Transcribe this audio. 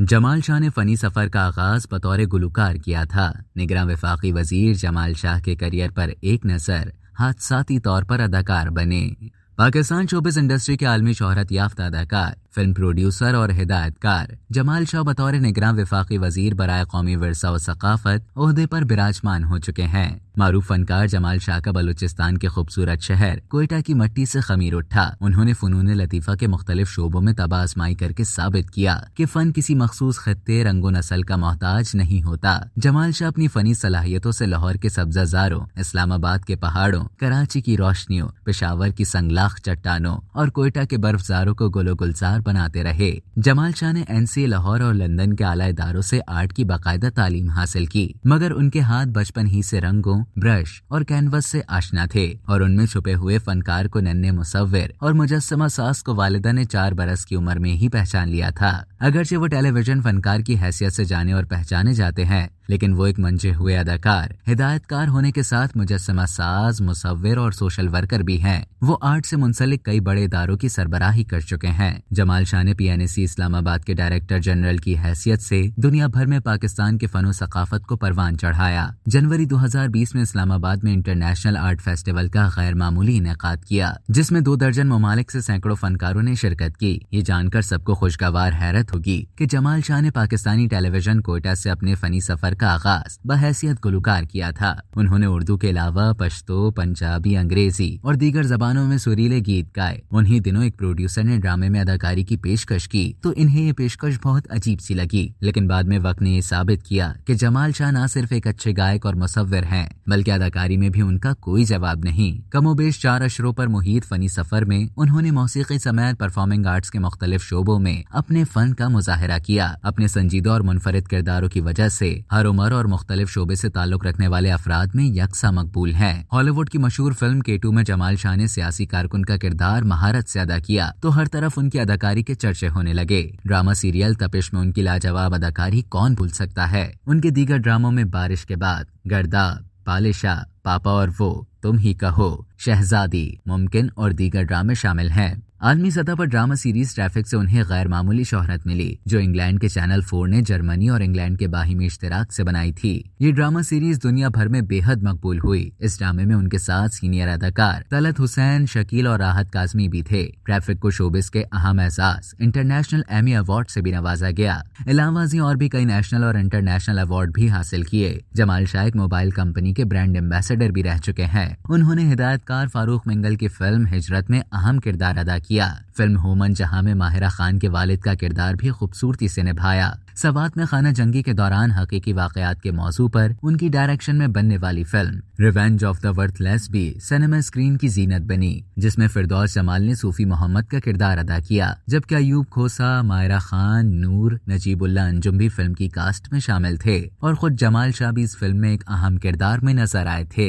जमाल शाह ने फ़नी सफ़र का आगाज़ बतौर गुलकार किया था निगरां विफाक़ी वजीर जमाल शाह के करियर पर एक नज़र हादसाती तौर पर अदाकार बने पाकिस्तान शोबिस इंडस्ट्री के आलमी शोहरत याफ्ता अदाकार फिल्म प्रोड्यूसर और हिदायतकार जमाल शाह बतौर निगरान विफाकी वजीर बरए कौमी वरसा और सकाफत अहदे पर बिराजमान हो चुके हैं मारूफ फनकार जमाल शाह का बलूचिस्तान के खूबसूरत शहर कोयटा की मट्टी से खमीर उठा उन्होंने फनून लतीफ़ा के मुख्तलिफ शोबों में तबाजमाई करके साबित किया कि फन किसी मखसूस खत्ते रंगो नसल का मोहताज नहीं होता जमाल शाह अपनी फनी सलाहियतों से लाहौर के सब्जाजारों इस्लामाबाद के पहाड़ों कराची की रोशनियों पेशावर की संगलाख चट्टानों और कोयटा के बर्फजारों को गोलो गुलजार बनाते रहे जमाल शाह ने एनसीए लाहौर और लंदन के आला इदारों से आर्ट की बाकायदा तालीम हासिल की मगर उनके हाथ बचपन ही से रंगों ब्रश और कैनवस से आशना थे और उनमें छुपे हुए फनकार को नन्हे मुसविर और मुजस्मा सास को वालदा ने चार बरस की उम्र में ही पहचान लिया था अगरचे वो टेलीविजन फनकार की हैसियत से जाने और पहचाने जाते हैं लेकिन वो एक मंजे हुए अदाकार हिदायतकार होने के साथ मुजस्मा साज मुसविर और सोशल वर्कर भी हैं वो आर्ट से मुंसलिक कई बड़े इदारों की सरबराही कर चुके हैं जमाल शाह ने पीएनएसी इस्लामाबाद के डायरेक्टर जनरल की हैसियत से दुनिया भर में पाकिस्तान के फनो सकाफत को परवान चढ़ाया जनवरी 2020 में इस्लामाबाद में इंटरनेशनल आर्ट फेस्टिवल का गैर मामूली इनका किया जिसमें दो दर्जन ममालिक से सैकड़ों फनकारों ने शिरकत की ये जानकर सबको खुशगवार हैरत होगी कि जमाल शाह ने पाकिस्तानी टेलीविजन कोयटा से अपने फनी सफर का आगाज बहसियत गुलकार किया था उन्होंने उर्दू के अलावा पश्तो पंजाबी अंग्रेजी और दीगर जबानों में सुरीले गीत गाए उन्हीं दिनों एक प्रोड्यूसर ने ड्रामे में अदाकारी की पेशकश की तो इन्हें ये पेशकश बहुत अजीब सी लगी लेकिन बाद में वक्त ने ये साबित किया कि जमाल शाह न सिर्फ एक अच्छे गायक और मुसविर हैं बल्कि अदाकारी में भी उनका कोई जवाब नहीं कमोबेश चार अशरों पर मुहित फनी सफर में उन्होंने मौसीकी समेत परफॉर्मिंग आर्ट्स के मुख्तलिफ शोबों में अपने फन का मुजाहरा किया अपने संजीदा और मुनफरद किरदारों की वजह से हर हर उम्र और मुख्तलिफ शोबे से ताल्लुक रखने वाले अफराद में यकसा मकबूल है हॉलीवुड की मशहूर फिल्म केटू में जमाल शाह ने सियासी कारकुन का किरदार महारत से अदा किया तो हर तरफ उनकी अदाकारी के चर्चे होने लगे ड्रामा सीरियल तपिश में उनकी लाजवाब अदाकारी कौन भूल सकता है उनके दीगर ड्रामों में बारिश के बाद गर्दा बालिशा पापा और वो तुम ही कहो शहजादी मुमकिन और दीगर ड्रामे शामिल हैं आलमी सतह पर ड्रामा सीरीज ट्रैफिक से उन्हें गैर मामूली शोहरत मिली जो इंग्लैंड के चैनल फोर ने जर्मनी और इंग्लैंड के बाहिमी इश्तराक से बनाई थी ये ड्रामा सीरीज दुनिया भर में बेहद मकबूल हुई इस ड्रामे में उनके साथ सीनियर अदाकार तलत हुसैन शकील और राहत काजमी भी थे ट्रैफिक को शोबिस के अहम एहसास इंटरनेशनल एमी अवार्ड से भी नवाजा गया इलावाजी और भी कई नेशनल और इंटरनेशनल अवार्ड भी हासिल किए जमाल शाइक मोबाइल कंपनी के ब्रांड एम्बेसडर भी रह चुके हैं उन्होंने हिदायतकार फारूक मिंगल की फिल्म हिजरत में अहम किरदार अदा किया फिल्म होमन जहां में माहिरा खान के वालिद का किरदार भी खूबसूरती से निभाया सवात में खाना जंगी के दौरान हकीकी वाकयात के मौजू पर उनकी डायरेक्शन में बनने वाली film revenge of the worthless भी सिनेमा स्क्रीन की जीनत बनी जिसमें फिरदौस जमाल ने सूफी मोहम्मद का किरदार अदा किया जबकि अयूब खोसा मायरा खान नूर नजीबुल्ला अंजुम भी फिल्म की कास्ट में शामिल थे और खुद जमाल शाह भी इस फिल्म में एक अहम किरदार में नजर आए थे